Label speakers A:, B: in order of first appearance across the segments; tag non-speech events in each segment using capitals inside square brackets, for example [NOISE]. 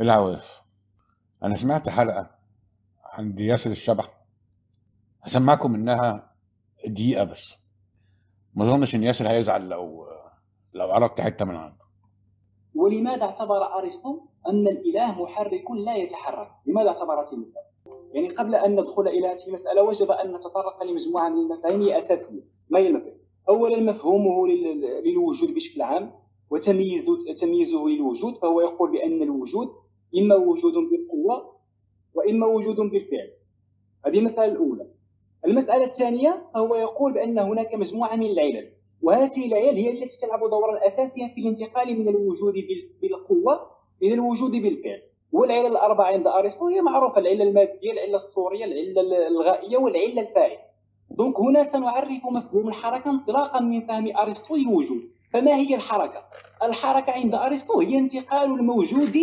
A: العواف أنا سمعت حلقة عند ياسر الشبح هسمعكم منها دقيقة بس ما أظنش إن ياسر هيزعل لو لو عرضت حتة من عنده
B: ولماذا اعتبر أرسطو أن الإله محرك لا يتحرك؟ لماذا اعتبر هذه المسألة؟ يعني قبل أن ندخل إلى هذه المسألة وجب أن نتطرق لمجموعة من المفاهيم الاساسيه، ما هي المفاهيم؟ أولا مفهومه للوجود بشكل عام وتمييزه تمييزه للوجود فهو يقول بأن الوجود اما وجود بالقوه واما وجود بالفعل هذه المساله الاولى المساله الثانيه فهو يقول بان هناك مجموعه من العلل وهذه العلل هي التي تلعب دورا اساسيا في الانتقال من الوجود بالقوه الى الوجود بالفعل والعلل الاربعه عند ارسطو هي معروفه العله الماديه العله الصوريه العله الغائيه والعله الفاعله دونك هنا سنعرف مفهوم الحركه انطلاقا من فهم ارسطو الوجود فما هي الحركه الحركه عند ارسطو هي انتقال الموجود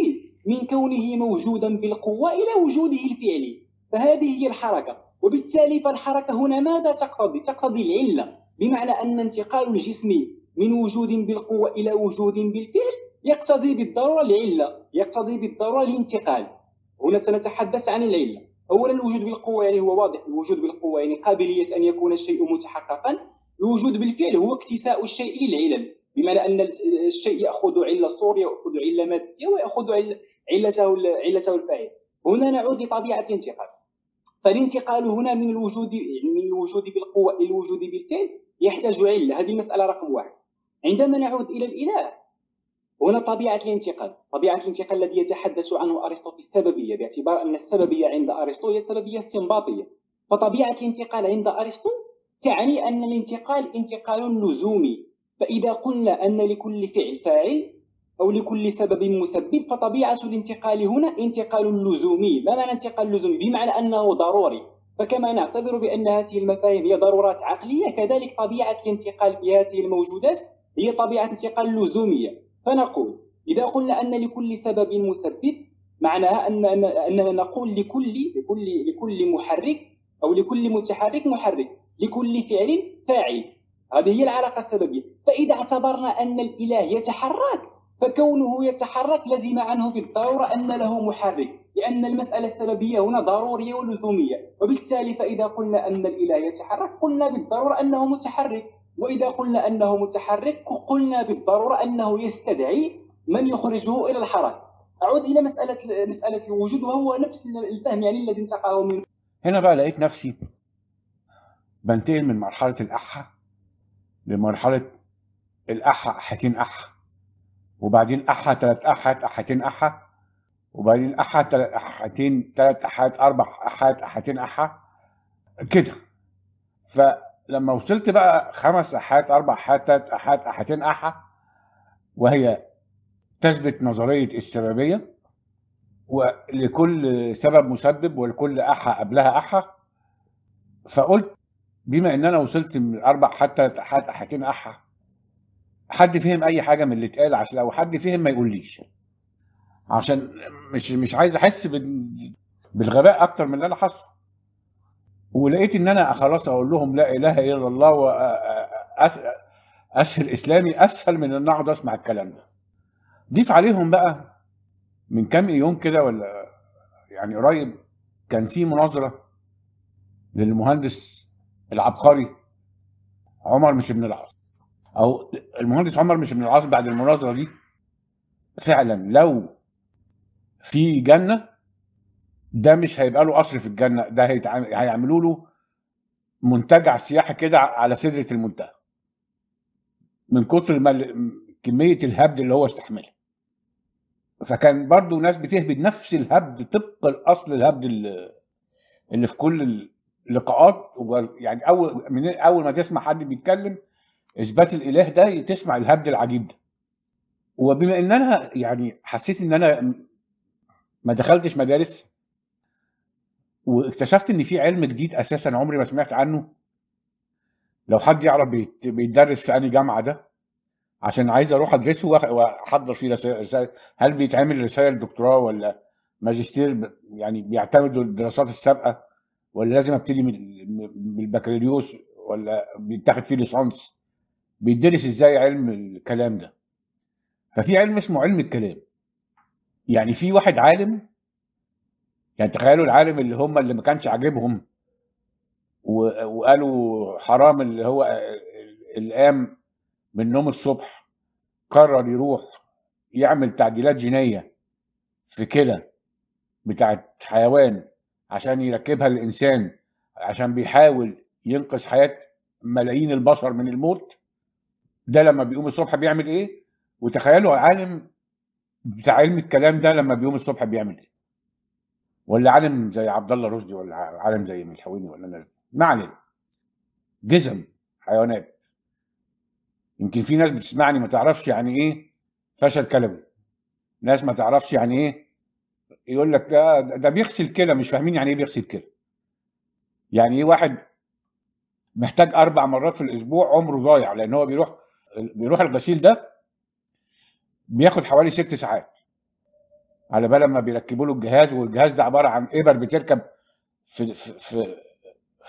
B: من كونه موجودا بالقوة إلى وجوده الفعلي فهذه هي الحركة وبالتالي فالحركة هنا ماذا تقتضي؟ تقتضي العلة بمعنى أن انتقال الجسم من وجود بالقوة إلى وجود بالفعل يقتضي بالضرورة العلة يقتضي بالضرورة الانتقال هنا سنتحدث عن العلة أولا الوجود بالقوة يعني هو واضح الوجود بالقوة يعني قابلية أن يكون الشيء متحققا الوجود بالفعل هو اكتساء الشيء للعلل بمعنى أن الشيء يأخذ علة صورية ويأخذ علة مادية ويأخذ علته علته الفاعل هنا نعود لطبيعه الانتقال فالانتقال هنا من الوجود من الوجود بالقوه الى الوجود بالفعل يحتاج عله هذه مساله رقم واحد عندما نعود الى الاله هنا طبيعه الانتقال طبيعه الانتقال الذي يتحدث عنه ارسطو في السببيه باعتبار ان السببيه عند ارسطو هي السببيه استنباطيه فطبيعه الانتقال عند ارسطو تعني ان الانتقال انتقال لزومي فاذا قلنا ان لكل فعل فاعل أو لكل سبب مسبب فطبيعة الانتقال هنا انتقال لزومي ما معنى انتقال لزومي بمعنى أنه ضروري فكما نعتبر بأن هذه المفاهيم هي ضرورات عقلية كذلك طبيعة الانتقال في هذه الموجودات هي طبيعة انتقال لزومية فنقول إذا قلنا أن لكل سبب مسبب معناها أن أننا نقول لكل لكل لكل محرك أو لكل متحرك محرك لكل فعل فاعل هذه هي العلاقة السببية فإذا اعتبرنا أن الإله يتحرك فكونه يتحرك لزم عنه بالضروره ان له محرك لان المساله السببيه هنا ضروريه ولزوميه وبالتالي فاذا قلنا ان الاله يتحرك قلنا بالضروره انه متحرك واذا قلنا انه متحرك قلنا بالضروره انه يستدعي من يخرجه الى الحركه اعود الى مساله مساله الوجود وهو نفس الفهم يعني الذي انتقاه منه
A: هنا بقى لقيت نفسي بنتقل من مرحله الاحه لمرحله الاحه احتين احه وبعدين احا ثلاث احات احتين احا وبعدين احا ثلاث احتين ثلاث احات اربع احات احتين احا كده فلما وصلت بقى خمس احات اربع احات ثلاث احات احتين احا وهي تثبت نظريه السببيه ولكل سبب مسبب ولكل احا قبلها احا فقلت بما ان انا وصلت من اربع حتى ثلاث احات احتين احا حد فهم اي حاجه من اللي اتقال عشان لو حد فهم ما يقوليش عشان مش مش عايز احس بالغباء اكتر من اللي انا حاسه ولقيت ان انا خلاص اقول لهم لا اله الا الله واسهل اسلامي اسهل من ان اقعد اسمع الكلام ده ضيف عليهم بقى من كام يوم كده ولا يعني قريب كان في مناظره للمهندس العبقري عمر مش ابن العاص او المهندس عمر مش من العاص بعد المناظره دي فعلا لو في جنه ده مش هيبقى له قصر في الجنه ده هيعملوا له منتجع سياحه كده على سدره المنتهى من كتر ما كميه الهبد اللي هو استحملها فكان برضو ناس بتهبد نفس الهبد طبق الاصل الهبد اللي في كل اللقاءات يعني اول من اول ما تسمع حد بيتكلم اثبات الاله ده تسمع الهبد العجيب ده وبما ان انا يعني حسيت ان انا ما دخلتش مدارس واكتشفت ان في علم جديد اساسا عمري ما سمعت عنه لو حد يعرف بيتدرس في انهي جامعه ده عشان عايز اروح ادرسه واحضر فيه رسائل هل بيتعمل رسائل دكتوراه ولا ماجستير يعني بيعتمدوا الدراسات السابقه ولا لازم ابتدي بالبكالوريوس ولا بيتاخد فيه ليسانس بيدرس ازاي علم الكلام ده ففي علم اسمه علم الكلام يعني في واحد عالم يعني تخيلوا العالم اللي هم اللي ما كانش عاجبهم وقالوا حرام اللي هو اللي قام من نوم الصبح قرر يروح يعمل تعديلات جينيه في كلى بتاعت حيوان عشان يركبها الانسان عشان بيحاول ينقذ حياه ملايين البشر من الموت ده لما بيقوم الصبح بيعمل ايه وتخيلوا عالم بتاع علم الكلام ده لما بيقوم الصبح بيعمل ايه ولا عالم زي عبد الله رشدي ولا عالم زي ملحويني ولا انا ما علينا جزم حيوانات يمكن في ناس بتسمعني ما تعرفش يعني ايه فشل كلوي ناس ما تعرفش يعني ايه يقول لك ده ده بيغسل كلى مش فاهمين يعني ايه بيغسل كلى يعني ايه واحد محتاج اربع مرات في الاسبوع عمره ضايع لان هو بيروح بيروح الغسيل ده بياخد حوالي ست ساعات على بال ما بيركبوا له الجهاز والجهاز ده عباره عن ابر بتركب في في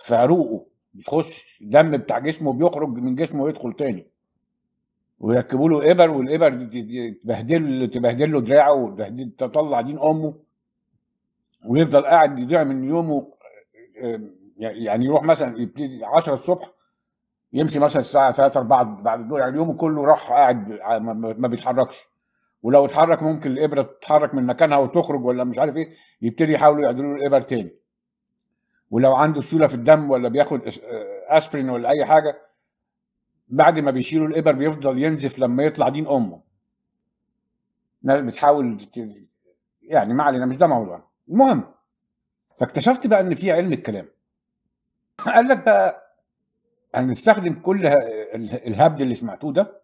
A: في, عروقه بتخش دم بتاع جسمه بيخرج من جسمه ويدخل تاني ويركبوا له ابر والابر تبهدل تبهدل له دراعه تطلع دين امه ويفضل قاعد يضيع من يومه آه، يعني يروح مثلا يبتدي 10 الصبح يمشي مثلا الساعه 3 4 بعد الظهر يعني يومه كله راح قاعد ما بيتحركش ولو اتحرك ممكن الابره تتحرك من مكانها وتخرج ولا مش عارف ايه يبتدي يحاولوا يعدلوا له الابر تاني ولو عنده سيوله في الدم ولا بياخد اسبرين آه، ولا اي حاجه بعد ما بيشيلوا الابر بيفضل ينزف لما يطلع دين امه ناس بتحاول يعني ما علينا مش ده موضوع المهم فاكتشفت بقى ان في علم الكلام [LAUGHS] قال لك بقى هنستخدم كل الهبد اللي سمعتوه ده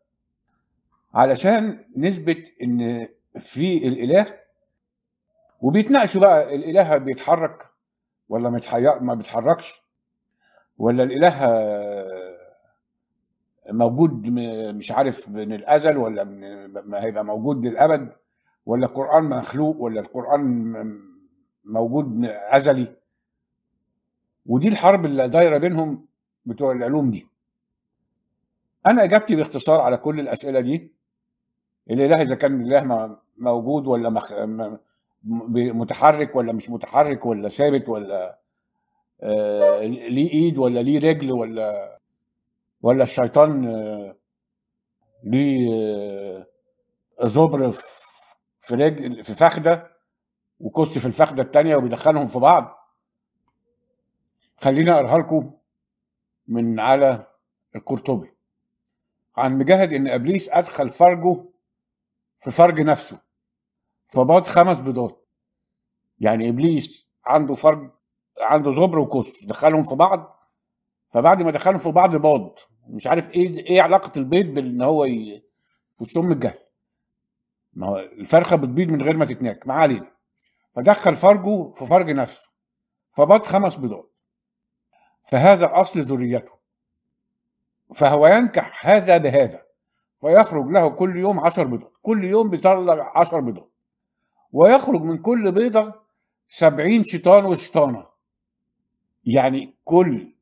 A: علشان نثبت ان في الاله وبيتناقشوا بقى الاله بيتحرك ولا ما بيتحركش ولا الاله موجود مش عارف من الازل ولا ما هيبقى موجود للابد ولا القران مخلوق ولا القران موجود ازلي ودي الحرب اللي دايره بينهم بتوع العلوم دي انا اجابتي باختصار على كل الاسئله دي الاله اذا كان الاله موجود ولا مخ... متحرك ولا مش متحرك ولا ثابت ولا آه ليه ايد ولا ليه رجل ولا ولا الشيطان آه ليه آه، زبر في رجل في فخده وكس في الفخده الثانيه وبيدخلهم في بعض خليني اقراها لكم من على القرطبي عن مجاهد ان ابليس ادخل فرجه في فرج نفسه فباط خمس بيضات يعني ابليس عنده فرج عنده زبر وكس دخلهم في بعض فبعد ما دخلهم في بعض باض مش عارف ايه ايه علاقه البيض بان هو ي... وسم الجهل ما هو الفرخه بتبيض من غير ما تتناك ما علينا فدخل فرجه في فرج نفسه فباط خمس بيضات فهذا أصل ذريته فهو ينكح هذا بهذا فيخرج له كل يوم عشر بيضات كل يوم بيطلع عشر بيضات ويخرج من كل بيضة سبعين شيطان وشيطانة يعني كل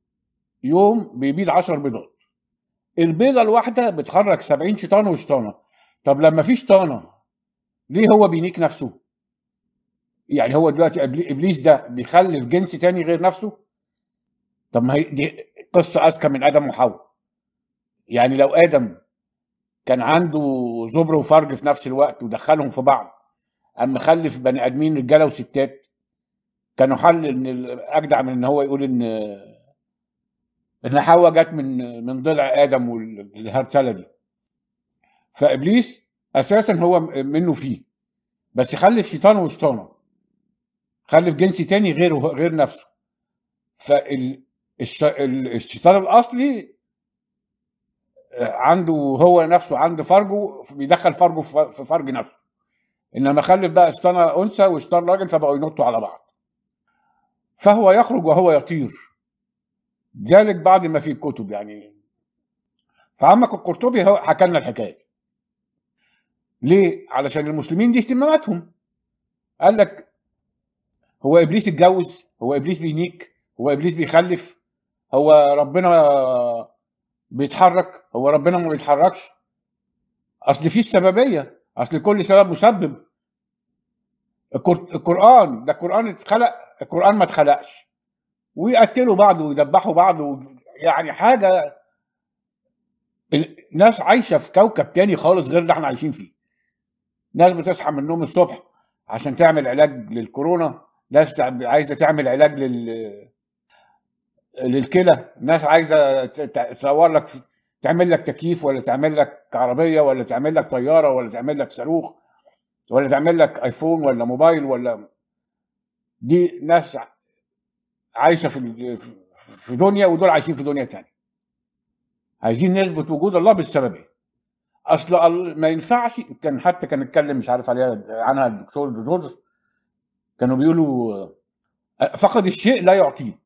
A: يوم بيبيض عشر بيضات البيضة الواحدة بتخرج سبعين شيطان وشيطانة طب لما في شيطانة ليه هو بينيك نفسه يعني هو دلوقتي إبليس ده بيخلف جنس تاني غير نفسه طب ما هي دي قصه اذكى من ادم وحواء يعني لو ادم كان عنده زبر وفرج في نفس الوقت ودخلهم في بعض اما خلف بني ادمين رجاله وستات كانوا حل ان اجدع من ان هو يقول ان ان حواء جت من من ضلع ادم والهرسله دي فابليس اساسا هو منه فيه بس خلف شيطان وشيطانه خلف جنس تاني غيره غير نفسه فال الشيطان الاصلي آه، عنده هو نفسه عند فرجه بيدخل فرجه في فرج نفسه انما خلف بقى شيطان انثى وشيطان راجل فبقوا ينطوا على بعض فهو يخرج وهو يطير ذلك بعد ما في الكتب يعني فعمك القرطبي هو حكى لنا الحكايه ليه علشان المسلمين دي اهتماماتهم قال لك هو ابليس اتجوز هو ابليس بينيك هو ابليس بيخلف هو ربنا بيتحرك هو ربنا ما بيتحركش اصل في السببيه اصل كل سبب مسبب القران ده القران اتخلق القران ما اتخلقش ويقتلوا بعض ويدبحوا بعض يعني حاجه الناس عايشه في كوكب تاني خالص غير اللي احنا عايشين فيه ناس بتصحى من النوم الصبح عشان تعمل علاج للكورونا ناس عايزه تعمل علاج لل للكلى ناس عايزه تصور لك تعمل لك تكييف ولا تعمل لك عربيه ولا تعمل لك طياره ولا تعمل لك صاروخ ولا تعمل لك ايفون ولا موبايل ولا دي ناس عايشه في في دنيا ودول عايشين في دنيا تانية عايزين نثبت وجود الله بالسبب ايه اصل ما ينفعش كان حتى كان اتكلم مش عارف عليها عنها الدكتور جورج كانوا بيقولوا فقد الشيء لا يعطيه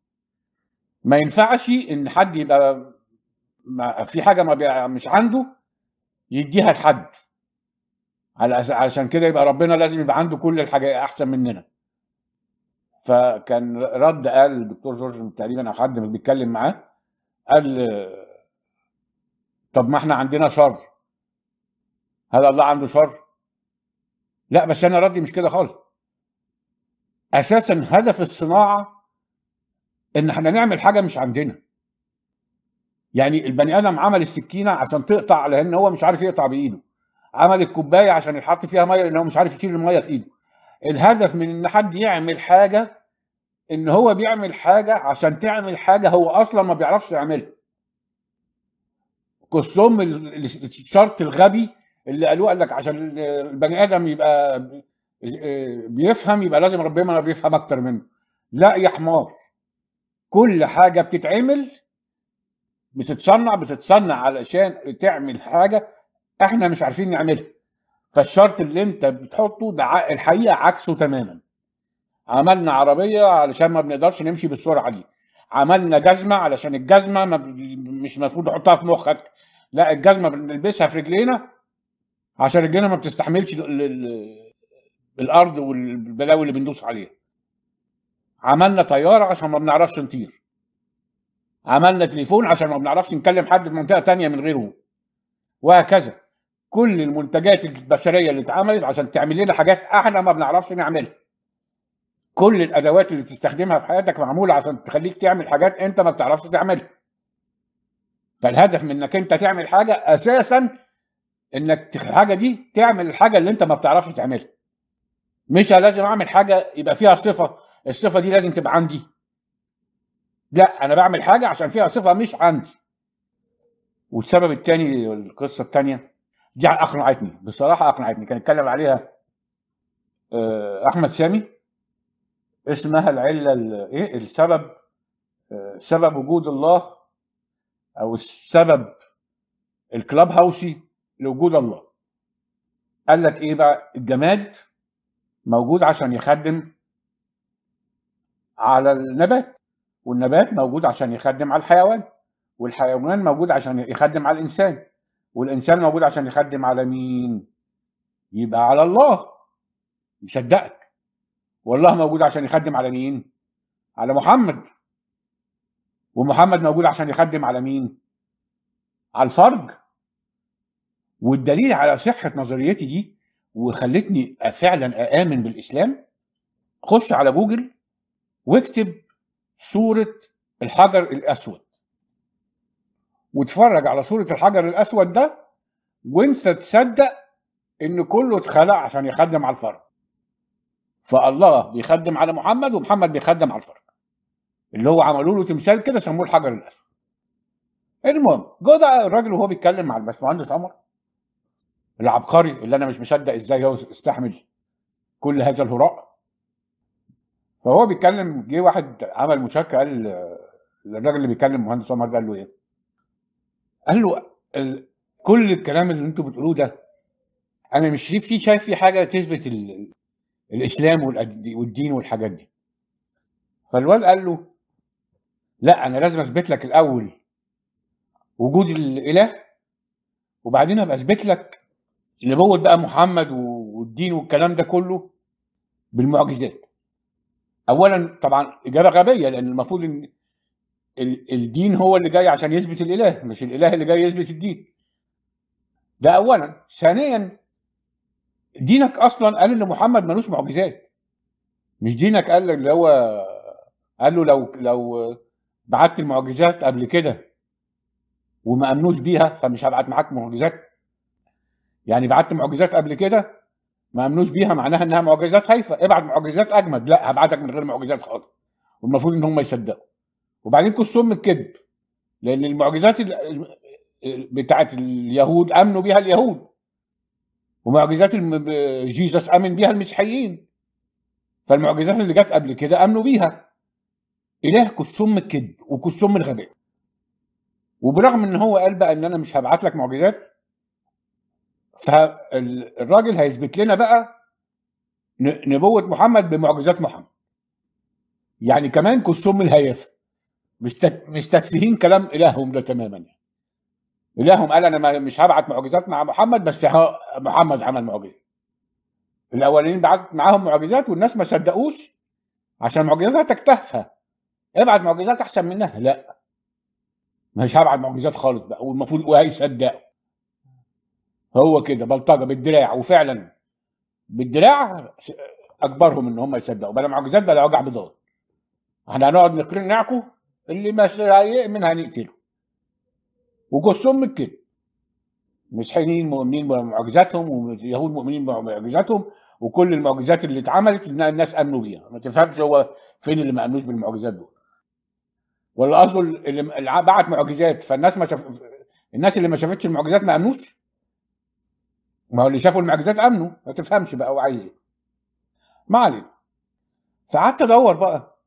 A: ما ينفعش ان حد يبقى ما في حاجه ما مش عنده يديها لحد على علشان كده يبقى ربنا لازم يبقى عنده كل الحاجه احسن مننا فكان رد قال الدكتور جورج تقريبا او حد بيتكلم معاه قال طب ما احنا عندنا شر هل الله عنده شر لا بس انا ردي مش كده خالص اساسا هدف الصناعه ان احنا نعمل حاجه مش عندنا يعني البني ادم عمل السكينه عشان تقطع لان هو مش عارف يقطع بايده عمل الكوبايه عشان يحط فيها ميه لان هو مش عارف يشيل الميه في ايده الهدف من ان حد يعمل حاجه ان هو بيعمل حاجه عشان تعمل حاجه هو اصلا ما بيعرفش يعملها كسوم الشرط الغبي اللي قالوه قال لك عشان البني ادم يبقى آه، بيفهم يبقى لازم ربنا بيفهم اكتر منه لا يا حمار كل حاجه بتتعمل بتتصنع بتتصنع علشان تعمل حاجه احنا مش عارفين نعملها فالشرط اللي انت بتحطه ده الحقيقه عكسه تماما عملنا عربيه علشان ما بنقدرش نمشي بالسرعه دي عملنا جزمه علشان الجزمه ما ب... مش المفروض تحطها في مخك لا الجزمه بنلبسها في رجلينا عشان رجلينا ما بتستحملش ال... ال... الارض والبلاوي اللي بندوس عليها عملنا طياره عشان ما بنعرفش نطير عملنا تليفون عشان ما بنعرفش نكلم حد في منطقه تانية من غيره وهكذا كل المنتجات البشريه اللي اتعملت عشان تعمل لنا حاجات احنا ما بنعرفش نعملها كل الادوات اللي تستخدمها في حياتك معموله عشان تخليك تعمل حاجات انت ما بتعرفش تعملها فالهدف من انك انت تعمل حاجه اساسا انك الحاجه دي تعمل الحاجه اللي انت ما بتعرفش تعملها مش لازم اعمل حاجه يبقى فيها صفه الصفه دي لازم تبقى عندي لا انا بعمل حاجه عشان فيها صفه مش عندي والسبب الثاني القصه الثانيه دي اقنعتني بصراحه اقنعتني كان اتكلم عليها آه، احمد سامي اسمها العله ايه السبب آه، سبب وجود الله او السبب الكلاب هاوسي لوجود الله قال لك ايه بقى الجماد موجود عشان يخدم على النبات والنبات موجود عشان يخدم على الحيوان والحيوان موجود عشان يخدم على الانسان والانسان موجود عشان يخدم على مين يبقى على الله مصدقك والله موجود عشان يخدم على مين على محمد ومحمد موجود عشان يخدم على مين على الفرج والدليل على صحه نظريتي دي وخلتني فعلا اامن بالاسلام خش على جوجل واكتب صورة الحجر الأسود واتفرج على صورة الحجر الأسود ده وانسى تصدق إن كله اتخلق عشان يخدم على الفرد فالله بيخدم على محمد ومحمد بيخدم على الفرد اللي هو عملوا له تمثال كده سموه الحجر الأسود المهم جه ده الراجل وهو بيتكلم مع الباشمهندس عمر العبقري اللي أنا مش مصدق إزاي هو استحمل كل هذا الهراء فهو بيتكلم جه واحد عمل مشاركه قال للراجل اللي بيتكلم مهندس عمر قال له ايه؟ قال له ال... كل الكلام اللي انتم بتقولوه ده انا مش شايف فيه شايف فيه حاجه تثبت ال... الاسلام والدين والحاجات دي فالواد قال له لا انا لازم اثبت لك الاول وجود الاله وبعدين ابقى اثبت لك نبوه بقى محمد والدين والكلام ده كله بالمعجزات اولا طبعا اجابه غبيه لان المفروض ان الدين هو اللي جاي عشان يثبت الاله مش الاله اللي جاي يثبت الدين ده اولا ثانيا دينك اصلا قال ان محمد ملوش معجزات مش دينك قال اللي هو قال له لو لو بعت المعجزات قبل كده وما امنوش بيها فمش هبعت معاك معجزات يعني بعت معجزات قبل كده ما امنوش بيها معناها انها معجزات هايفه ابعت معجزات اجمد لا هبعتك من غير معجزات خالص والمفروض ان هم يصدقوا وبعدين قصهم من الكذب لان المعجزات بتاعت اليهود امنوا بيها اليهود ومعجزات جيسس امن بيها المسيحيين فالمعجزات اللي جت قبل كده امنوا بيها اله كسوم الكذب وكسوم الغباء وبرغم ان هو قال بقى ان انا مش هبعت لك معجزات فالراجل هيثبت لنا بقى نبوة محمد بمعجزات محمد يعني كمان كسوم الهيافة مش تافهين كلام إلههم ده تماما يعني. إلههم قال أنا مش هبعت معجزات مع محمد بس محمد عمل معجزة الأولين بعت معاهم معجزات والناس ما صدقوش عشان معجزاتك تافهة ابعت معجزات أحسن منها لا مش هبعت معجزات خالص بقى والمفروض وهيصدقوا هو كده بلطجه بالدراع وفعلا بالدراع اجبرهم ان هم يصدقوا بلا معجزات بلا وجع بضاد احنا هنقعد نقرن نعكو اللي مش هيؤمن هنقتله وجوز من كده مسيحيين مؤمنين بمعجزاتهم ويهود مؤمنين بمعجزاتهم وكل المعجزات اللي اتعملت الناس امنوا بيها ما تفهمش هو فين اللي ما امنوش بالمعجزات دول ولا قصده اللي بعت معجزات فالناس ما شاف الناس اللي ما شافتش المعجزات ما امنوش ما هو اللي شافوا المعجزات امنوا ما تفهمش بقى هو عايز ايه ما علينا فقعدت ادور بقى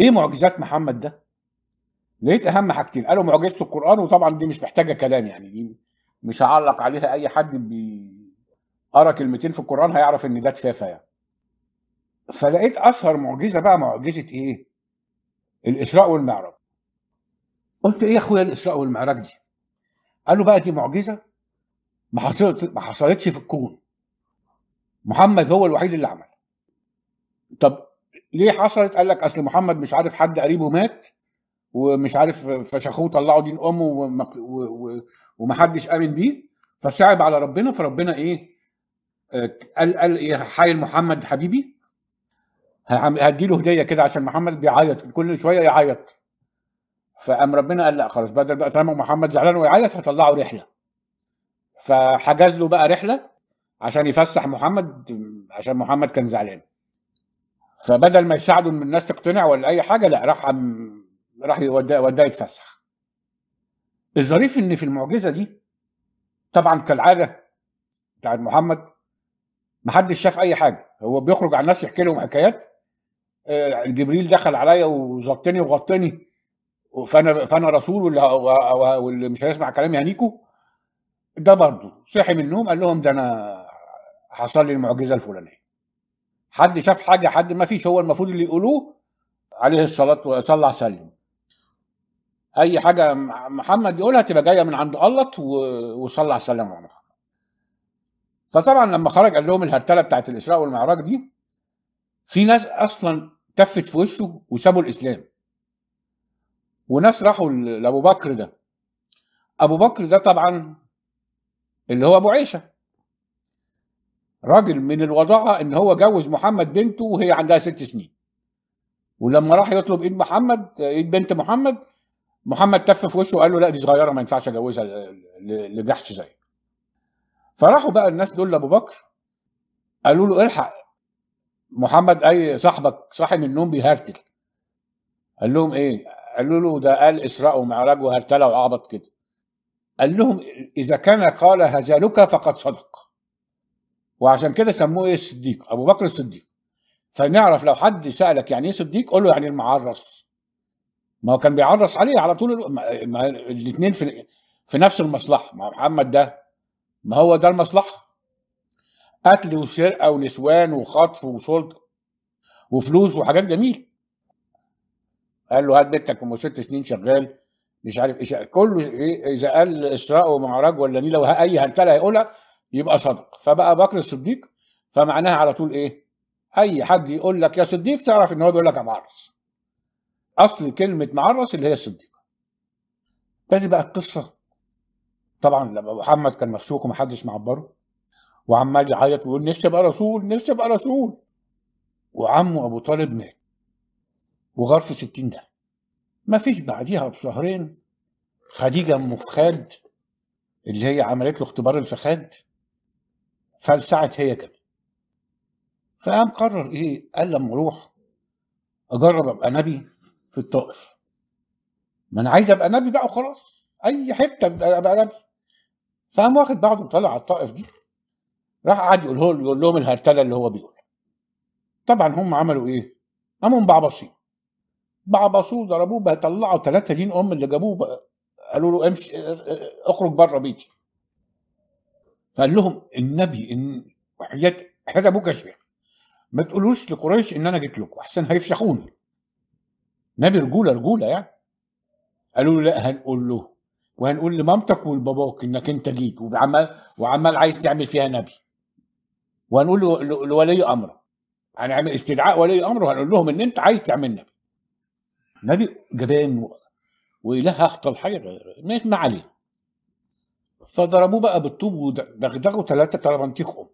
A: ايه معجزات محمد ده لقيت اهم حاجتين قالوا معجزه القران وطبعا دي مش محتاجه كلام يعني دي مش هعلق عليها اي حد بيقرا كلمتين في القران هيعرف ان ده تفافه يعني فلقيت اشهر معجزه بقى معجزه ايه الاسراء والمعراج قلت ايه يا اخويا الاسراء والمعراج دي قالوا بقى دي معجزه ما حصلت ما حصلتش في الكون محمد هو الوحيد اللي عمل طب ليه حصلت قال لك اصل محمد مش عارف حد قريبه مات ومش عارف فشخوه طلعوا دين امه ومحدش امن بيه فصعب على ربنا فربنا ايه آه، قال قال ايه حي محمد حبيبي هديله هديه كده عشان محمد بيعيط كل شويه يعيط فقام ربنا قال لا خلاص بدل بقى طالما محمد زعلان ويعيط هطلعه رحله فحجز له بقى رحله عشان يفسح محمد عشان محمد كان زعلان فبدل ما يساعده ان الناس تقتنع ولا اي حاجه لا راح راح وداه يتفسح الظريف ان في المعجزه دي طبعا كالعاده بتاعت محمد محدش شاف اي حاجه هو بيخرج على الناس يحكي لهم حكايات آه، جبريل دخل عليا وظبطني وغطني فانا فانا رسول واللي, واللي مش هيسمع كلامي هنيكو ده برضه صحي من النوم قال لهم ده انا حصل لي المعجزه الفلانيه حد شاف حاجه حد ما فيش هو المفروض اللي يقولوه عليه الصلاه والسلام سلم اي حاجه محمد يقولها تبقى جايه من عند الله وصلى سلم على محمد فطبعا لما خرج قال لهم الهرتله بتاعت الاسراء والمعراج دي في ناس اصلا تفت في وشه وسابوا الاسلام وناس راحوا لابو بكر ده ابو بكر ده طبعا اللي هو ابو عيشه راجل من الوضاعه ان هو جوز محمد بنته وهي عندها ست سنين ولما راح يطلب ايد محمد ايد بنت محمد محمد تف في وشه وقال له لا دي صغيره ما ينفعش اجوزها لجحش زيك فراحوا بقى الناس دول لابو بكر قالوا له الحق محمد اي صاحبك صاحي من النوم بيهرتل قال لهم ايه قالوا له ده قال اسراء ومعراج وهرتله وعبط كده قال لهم اذا كان قال هزالك فقد صدق وعشان كده سموه ايه الصديق ابو بكر الصديق فنعرف لو حد سالك يعني ايه صديق قول له يعني المعرس ما هو كان بيعرس عليه على طول الاثنين في في نفس المصلحه مع محمد ده ما هو ده المصلحه قتل وسرقه ونسوان وخطف وسلطه وفلوس وحاجات جميله قال له هات بنتك ام ست سنين شغال مش عارف إيش كله إيه إذا قال إسراء ومعراج ولا نيلة اي هنتلا هيقولها يبقى صدق فبقى بكر الصديق فمعناها على طول إيه؟ أي حد يقول لك يا صديق تعرف إن هو بيقول لك يا معرس أصل كلمة معرس اللي هي الصديق بدي بقى القصة طبعا لما محمد كان مفسوق ومحدش معبره وعمال يعيط ويقول نفسي ابقى رسول نفسي ابقى رسول وعمه ابو طالب مات وغار في 60 ده ما فيش بعديها بشهرين خديجة أم فخاد اللي هي عملت له اختبار الفخاد فلسعت هي كده فقام قرر إيه قال لما أروح أجرب أبقى نبي في الطائف ما أنا عايز أبقى نبي بقى وخلاص أي حتة أبقى نبي فقام واخد بعضه وطلع على الطائف دي راح قعد يقول, يقول لهم الهرتله اللي هو بيقولها طبعا هم عملوا ايه؟ قاموا مبعبصين بعبصوه ضربوه بقى طلعوا ثلاثة دين ام اللي جابوه بقى قالوا له امشي اه، اه، اخرج بره بيتي فقال لهم النبي ان حياه هذا ابوك يا شيخ ما تقولوش لقريش ان انا جيت لكم احسن هيفشخوني نبي رجوله رجوله يعني قالوا له لا هنقول له وهنقول لمامتك ولباباك انك انت جيت وعمال وعمال عايز تعمل فيها نبي وهنقول لولي امره هنعمل استدعاء ولي امره وهنقول لهم ان انت عايز تعمل نبي نبي جبان وإله أخطى حاجه ما عليه فضربوه بقى بالطوب ودغدغوا ثلاثة تربنتيكهم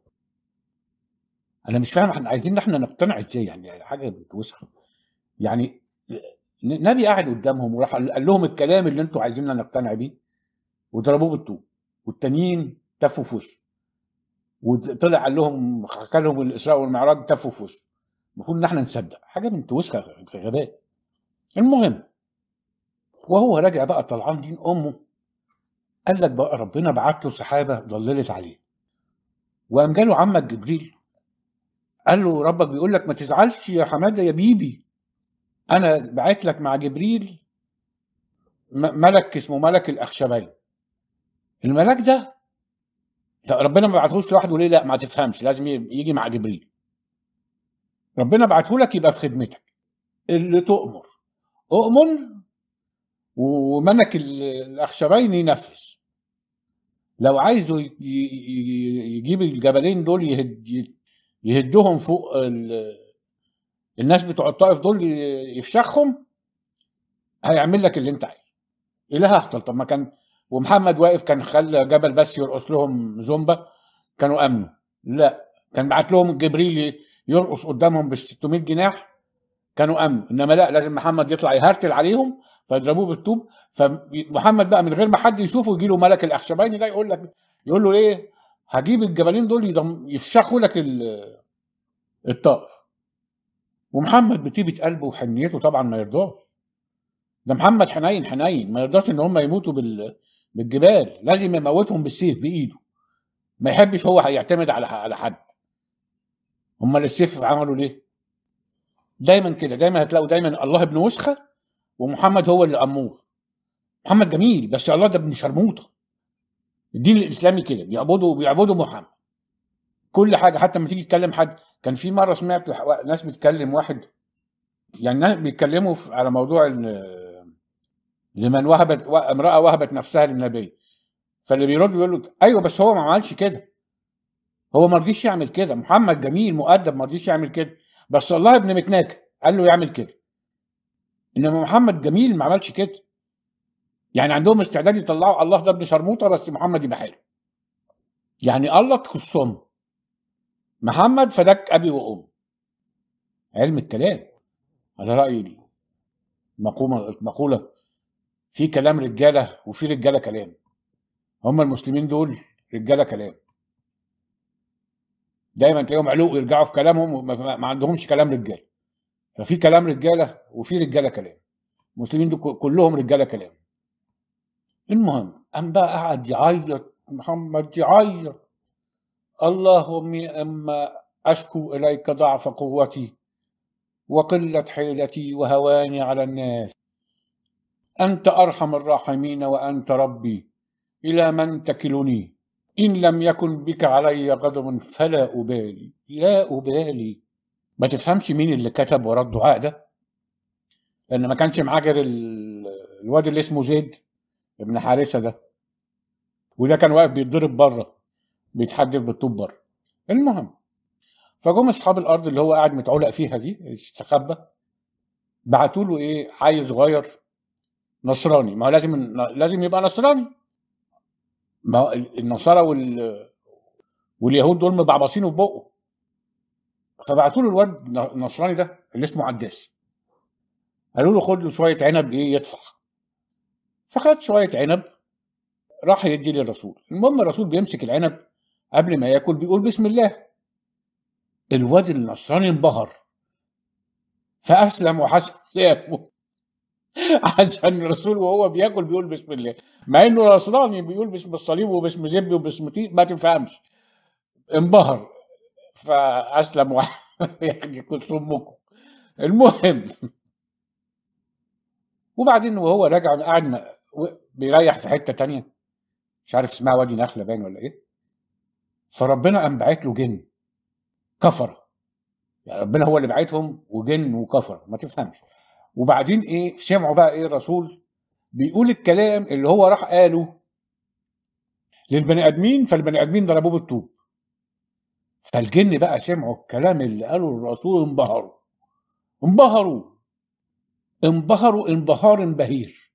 A: أنا مش فاهم احنا عايزين احنا نقتنع إزاي يعني حاجة بتوسخ يعني نبي قاعد قدامهم وراح قال لهم الكلام اللي انتوا عايزيننا نقتنع بيه وضربوه بالطوب والتانيين تفوا في وشه وطلع قال لهم حكى لهم الاسراء والمعراج تفوا في وشه المفروض ان احنا نصدق حاجه بنت وسخه غباء المهم وهو راجع بقى طلعان دين امه قال لك بقى ربنا بعت له سحابه ضللت عليه وقام جاله عمك جبريل قال له ربك بيقول لك ما تزعلش يا حماده يا بيبي انا بعت لك مع جبريل ملك اسمه ملك الاخشبين الملاك ده ربنا ما بعتهوش لوحده ليه لا ما تفهمش لازم يجي مع جبريل ربنا بعته لك يبقى في خدمتك اللي تؤمر اؤمن وملك الاخشبين ينفذ لو عايزه يجيب الجبلين دول يهد يهدهم فوق الناس بتوع الطائف دول يفشخهم هيعمل لك اللي انت عايزه اله اختل طب ما كان ومحمد واقف كان خلى جبل بس يرقص لهم زومبا كانوا امنوا لا كان بعت لهم جبريل يرقص قدامهم بال 600 جناح كانوا امن انما لا لازم محمد يطلع يهرتل عليهم فيضربوه بالطوب فمحمد بقى من غير ما حد يشوفه يجي له ملك الاخشبين ده يقول لك يقول له ايه هجيب الجبلين دول يفشخوا لك الطائف ومحمد بطيبه قلبه وحنيته طبعا ما يرضاش ده محمد حنين حنين ما يرضاش ان هم يموتوا بال بالجبال لازم يموتهم بالسيف بايده ما يحبش هو هيعتمد على على حد هم السيف عملوا ليه دايما كده دايما هتلاقوا دايما الله ابن وسخه ومحمد هو اللي امور محمد جميل بس الله ده ابن شرموطه الدين الاسلامي كده بيعبدوا بيعبدوا محمد كل حاجه حتى لما تيجي تكلم حد كان في مره سمعت ناس بتكلم واحد يعني ناس بيتكلموا على موضوع لمن وهبت امراه وهبت نفسها للنبي فاللي بيرد يقول له ايوه بس هو ما عملش كده هو ما رضيش يعمل كده محمد جميل مؤدب ما رضيش يعمل كده بس الله ابن متناك قال له يعمل كده انما محمد جميل ما عملش كده يعني عندهم استعداد يطلعوا الله ده ابن شرموطه بس محمد يبقى حلو يعني الله تخصهم محمد فدك ابي وام علم الكلام على رايي دي مقوله في كلام رجاله وفي رجاله كلام هم المسلمين دول رجاله كلام دايما تلاقيهم علو يرجعوا في كلامهم ما عندهمش كلام رجاله ففي كلام رجاله وفي رجاله كلام المسلمين دول كلهم رجاله كلام المهم قام بقى قعد يعيط محمد يعيط اللهم اما اشكو اليك ضعف قوتي وقله حيلتي وهواني على الناس انت ارحم الراحمين وانت ربي الى من تكلني إن لم يكن بك علي غضب فلا أبالي لا أبالي ما تفهمش مين اللي كتب ورا الدعاء ده لأن ما كانش معاه غير الواد اللي اسمه زيد ابن حارثة ده وده كان واقف بيتضرب بره بيتحدف بالطوب بره المهم فجم اصحاب الارض اللي هو قاعد متعلق فيها دي استخبى بعتوا له ايه حي صغير نصراني ما هو لازم لازم يبقى نصراني ما النصارى وال واليهود دول مبعبصين في بقه فبعتوا له الواد النصراني ده اللي اسمه عداس قالوا له خد له شويه عنب ايه يدفع فخد شويه عنب راح يدي للرسول المهم الرسول بيمسك العنب قبل ما ياكل بيقول بسم الله الواد النصراني انبهر فاسلم وحسن اسلامه [LAUGHS] عشان الرسول وهو بياكل بيقول بسم الله مع انه نصراني بيقول باسم الصليب وباسم زبي وباسم تيق ما تفهمش انبهر فاسلم واحد [LAUGHS] يعني كنت امكم المهم وبعدين وهو راجع قاعد بيريح في حته تانية مش عارف اسمها وادي نخله باين ولا ايه فربنا قام باعت له جن كفره يعني ربنا هو اللي بعتهم وجن وكفره ما تفهمش وبعدين ايه سمعوا بقى ايه الرسول بيقول الكلام اللي هو راح قاله للبني ادمين فالبني ادمين ضربوه بالطوب فالجن بقى سمعوا الكلام اللي قاله الرسول انبهروا انبهروا انبهروا انبهار بهير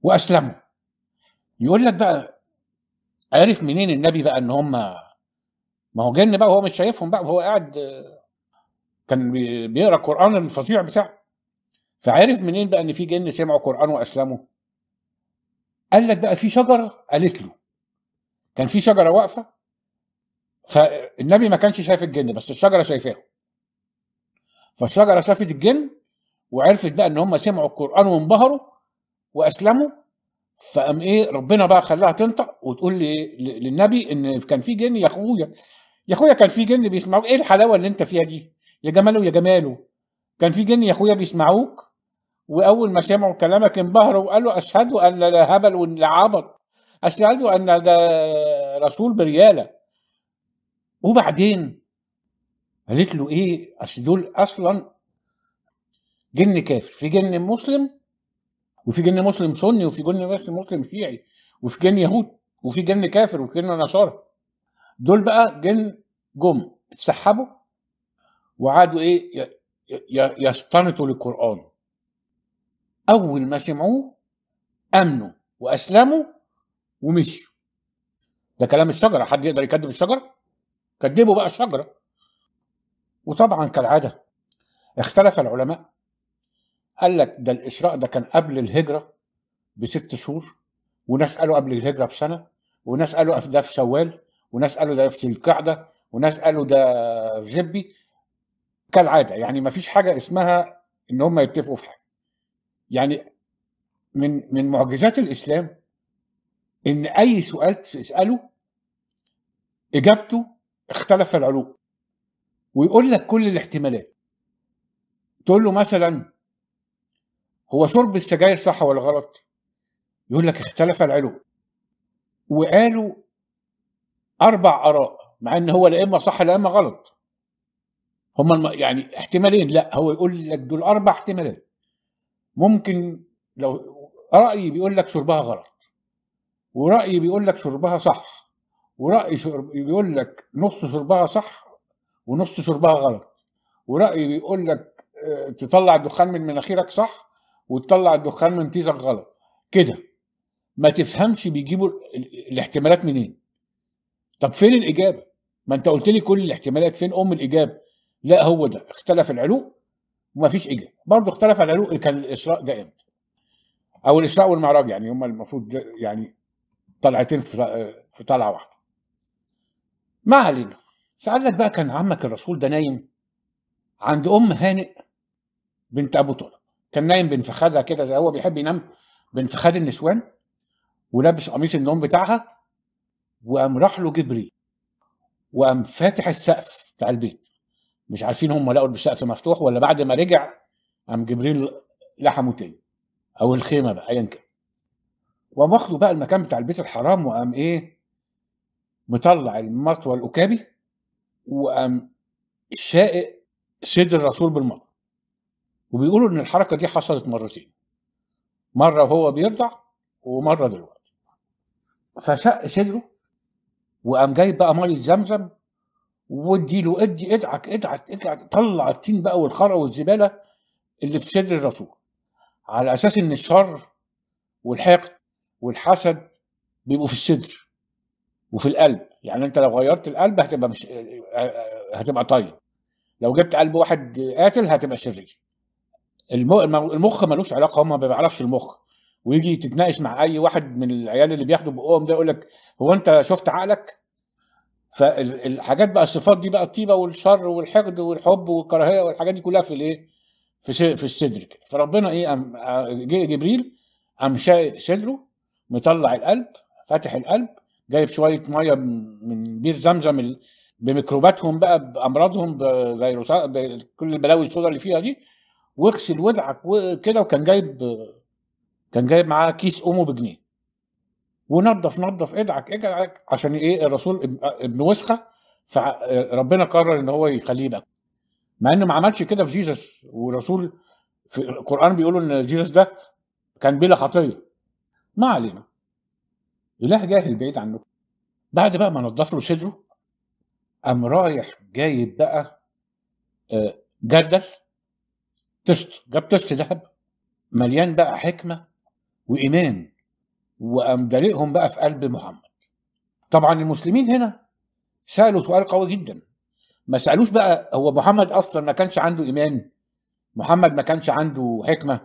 A: واسلموا يقول لك بقى عرف منين النبي بقى ان هم ما هو جن بقى وهو مش شايفهم بقى وهو قاعد كان بيقرا القران الفظيع بتاعه فعرف منين بقى ان في جن سمعوا قران واسلموا قال لك بقى في شجره قالت له كان في شجره واقفه فالنبي ما كانش شايف الجن بس الشجره شايفاه فالشجره شافت الجن وعرفت بقى ان هم سمعوا القران وانبهروا واسلموا فقام ايه ربنا بقى خلاها تنطق وتقول لي للنبي ان كان في جن يا اخويا يا اخويا كان في جن بيسمعوا ايه الحلاوه اللي انت فيها دي يا جماله يا جماله كان في جن يا اخويا بيسمعوك واول ما سمعوا كلامك انبهروا وقالوا اشهدوا ان لا هبل ولا عبط اشهدوا ان ده رسول برياله وبعدين قالت له ايه اصل دول اصلا جن كافر في جن مسلم وفي جن مسلم سني وفي جن مسلم شيعي وفي جن يهود وفي جن كافر وفي جن نصارى دول بقى جن جم اتسحبوا وقعدوا ايه يستنطوا للقرآن أول ما سمعوه أمنوا وأسلموا ومشوا ده كلام الشجرة حد يقدر يكذب الشجرة كذبوا بقى الشجرة وطبعا كالعادة اختلف العلماء قال لك ده الإشراء ده كان قبل الهجرة بست شهور وناس قالوا قبل الهجرة بسنة وناس قالوا ده في شوال وناس قالوا ده في القعدة وناس قالوا ده في جبي كالعاده يعني ما فيش حاجه اسمها ان هم يتفقوا في حاجه يعني من من معجزات الاسلام ان اي سؤال تساله اجابته اختلف العلوم ويقول لك كل الاحتمالات تقول له مثلا هو شرب السجاير صح ولا غلط يقول لك اختلف العلوم وقالوا اربع اراء مع ان هو لا اما صح لا اما غلط هم يعني احتمالين لا هو يقول لك دول اربع احتمالات ممكن لو رايي بيقول لك شربها غلط ورايي بيقول لك شربها صح ورايي شرب بيقول لك نص شربها صح ونص شربها غلط ورايي بيقول لك آه، تطلع الدخان من مناخيرك صح وتطلع الدخان من تيزك غلط كده ما تفهمش بيجيبوا الاحتمالات منين طب فين الاجابه ما انت قلت لي كل الاحتمالات فين ام الاجابه لا هو ده اختلف العلو وما فيش اجابه برضه اختلف العلو كان الاسراء ده امتى او الاسراء والمعراج يعني هما المفروض يعني طلعتين في طلعه واحده ما علينا سأل لك بقى كان عمك الرسول ده نايم عند ام هانئ بنت ابو طلب كان نايم بنفخذها كده زي هو بيحب ينام بنفخاد النسوان ولابس قميص النوم بتاعها وقام راح له جبريل وقام فاتح السقف بتاع البيت مش عارفين هم لقوا السقف مفتوح ولا بعد ما رجع قام جبريل لحمه تاني او الخيمه بقى ايا كان وقام واخده بقى المكان بتاع البيت الحرام وقام ايه مطلع المطوى الاكابي وقام شائق سيد الرسول بالمطوى وبيقولوا ان الحركه دي حصلت مرتين مره وهو بيرضع ومره دلوقتي فشق صدره وقام جايب بقى ميه زمزم ودي له ادي ادعك ادعك ادعك طلع التين بقى والخرا والزباله اللي في صدر الرسول على اساس ان الشر والحقد والحسد بيبقوا في الصدر وفي القلب يعني انت لو غيرت القلب هتبقى مش هتبقى طيب لو جبت قلب واحد قاتل هتبقى شرير المخ ملوش علاقه هم ما بيعرفش المخ ويجي تتناقش مع اي واحد من العيال اللي بياخدوا بقهم ده يقول لك هو انت شفت عقلك فالحاجات بقى الصفات دي بقى الطيبه والشر والحقد والحب والكراهيه والحاجات دي كلها في الايه؟ في في الصدر كده فربنا ايه أم جه جبريل قام شايل صدره مطلع القلب فاتح القلب جايب شويه ميه من بير زمزم بميكروباتهم بقى بامراضهم بفيروسات بكل البلاوي السوداء اللي فيها دي واغسل ودعك وكده وكان جايب كان جايب معاه كيس امه بجنيه ونظف نظف ادعك ادعك عشان ايه الرسول ابن وسخه فربنا قرر ان هو يخليه يخلينا مع انه ما عملش كده في جيسس والرسول في القران بيقولوا ان جيسس ده كان بلا خطيه ما علينا اله جاهل بعيد عنكم بعد بقى ما نظف له صدره قام رايح جايب بقى آه، جردل تست جاب تست ذهب مليان بقى حكمه وايمان وقام دلقهم بقى في قلب محمد طبعا المسلمين هنا سالوا سؤال قوي جدا ما سالوش بقى هو محمد اصلا ما كانش عنده ايمان محمد ما كانش عنده حكمه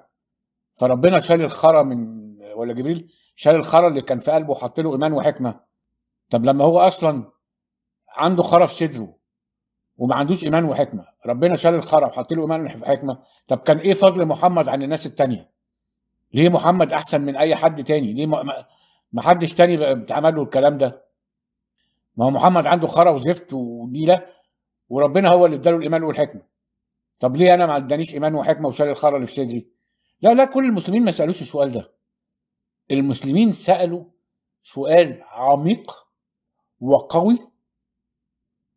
A: فربنا شال الخرى من ولا جبريل شال الخرى اللي كان في قلبه وحط له ايمان وحكمه طب لما هو اصلا عنده خرى في صدره وما عندوش ايمان وحكمه ربنا شال الخرى وحط له ايمان وحكمه طب كان ايه فضل محمد عن الناس التانيه ليه محمد احسن من اي حد تاني ليه ما حدش تاني بتعمل له الكلام ده ما هو محمد عنده خرا وزفت ونيله وربنا هو اللي اداله الايمان والحكمه طب ليه انا ما ادانيش ايمان وحكمه وشال الخرا اللي في صدري لا لا كل المسلمين ما سالوش السؤال ده المسلمين سالوا سؤال عميق وقوي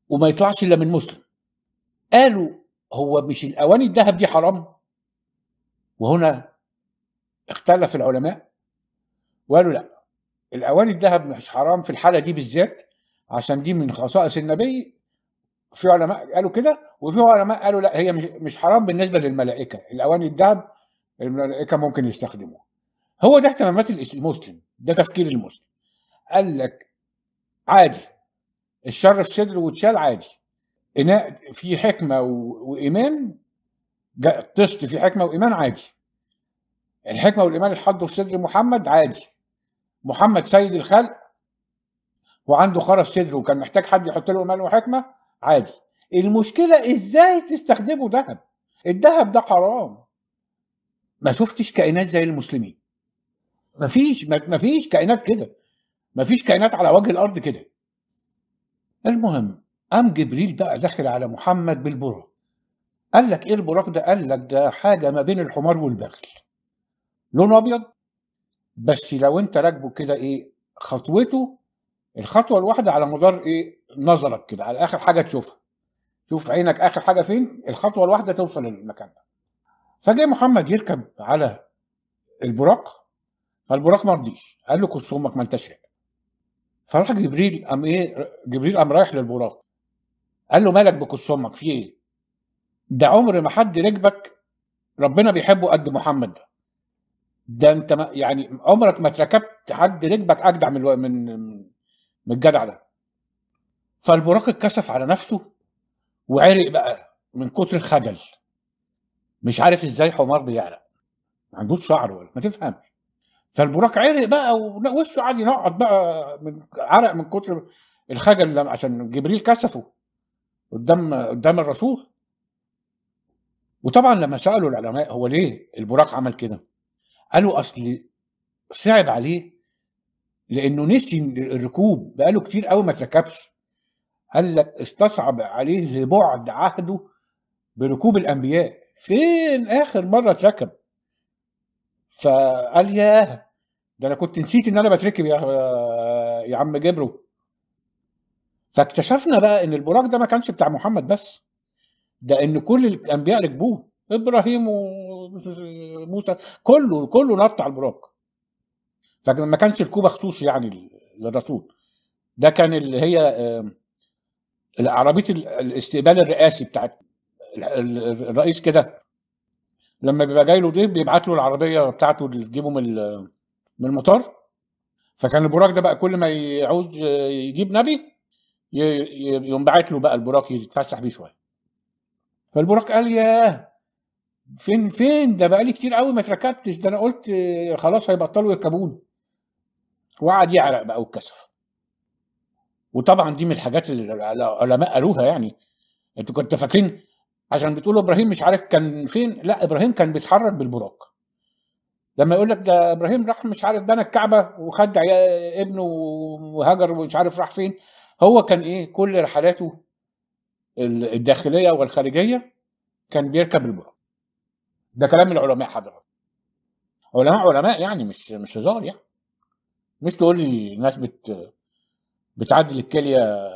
A: وما يطلعش الا من مسلم قالوا هو مش الاواني الذهب دي حرام وهنا اختلف العلماء وقالوا لا الاواني الذهب مش حرام في الحاله دي بالذات عشان دي من خصائص النبي في علماء قالوا كده وفي علماء قالوا لا هي مش حرام بالنسبه للملائكه الاواني الذهب الملائكه ممكن يستخدموها هو ده اهتمامات المسلم ده تفكير المسلم قال لك عادي الشر في صدر واتشال عادي اناء في حكمه وايمان قسط في حكمه وايمان عادي الحكمه والايمان الحد في صدر محمد عادي محمد سيد الخلق وعنده خرف صدره وكان محتاج حد يحط له ايمان وحكمه عادي المشكله ازاي تستخدمه ذهب الذهب ده حرام ما شفتش كائنات زي المسلمين ما فيش ما فيش كائنات كده ما فيش كائنات على وجه الارض كده المهم قام جبريل بقى داخل على محمد بالبراق قال لك ايه البراق ده قال لك ده حاجه ما بين الحمار والبغل لونه ابيض بس لو انت راكبه كده ايه خطوته الخطوه الواحده على مدار ايه نظرك كده على اخر حاجه تشوفها شوف عينك اخر حاجه فين الخطوه الواحده توصل للمكان ده فجاء محمد يركب على البراق فالبراق ما رضيش قال له كس امك ما انتش راكب فراح جبريل قام ايه جبريل قام رايح للبراق قال له مالك بكس امك في ايه ده عمر ما حد ركبك ربنا بيحبه قد محمد ده ده انت ما يعني عمرك ما تركبت حد ركبك اجدع من الو... من من الجدع ده فالبراق اتكسف على نفسه وعرق بقى من كتر الخجل مش عارف ازاي حمار بيعرق ما عندوش شعر ولا ما تفهمش فالبراق عرق بقى ووشه عادي ينقط بقى من عرق من كتر الخجل لما عشان جبريل كسفه قدام قدام الرسول وطبعا لما سالوا العلماء هو ليه البراق عمل كده قالوا اصل صعب عليه لانه نسي الركوب بقاله كتير قوي ما اتركبش قال لك استصعب عليه لبعد عهده بركوب الانبياء فين اخر مره اتركب فقال ياه ده انا كنت نسيت ان انا بتركب يا يا عم جبرو فاكتشفنا بقى ان البراق ده ما كانش بتاع محمد بس ده ان كل الانبياء ركبوه ابراهيم و موسى كله كله نط على البراق لكن ما كانش ركوبه خصوص يعني للرسول ده كان اللي هي عربيه الاستقبال الرئاسي بتاعت الرئيس كده لما بيبقى جاي له ضيف بيبعت له العربيه بتاعته اللي تجيبه من من المطار فكان البراك ده بقى كل ما يعوز يجيب نبي ينبعت له بقى البراك يتفسح بيه شويه فالبراك قال ياه فين فين ده بقالي كتير قوي ما اتركبتش ده انا قلت آه، خلاص هيبطلوا يركبوني وقعد يعرق بقى واتكسف وطبعا دي من الحاجات اللي العلماء قالوها يعني انتوا كنتوا فاكرين عشان بتقولوا ابراهيم مش عارف كان فين لا ابراهيم كان بيتحرك بالبراق لما يقول لك ده ابراهيم راح مش عارف بنى الكعبه وخد ابنه وهجر ومش عارف راح فين هو كان ايه كل رحلاته الداخليه والخارجيه كان بيركب البراق ده كلام العلماء حضرتك علماء علماء يعني مش مش هزار يعني مش تقول لي الناس بت بتعدل الكليه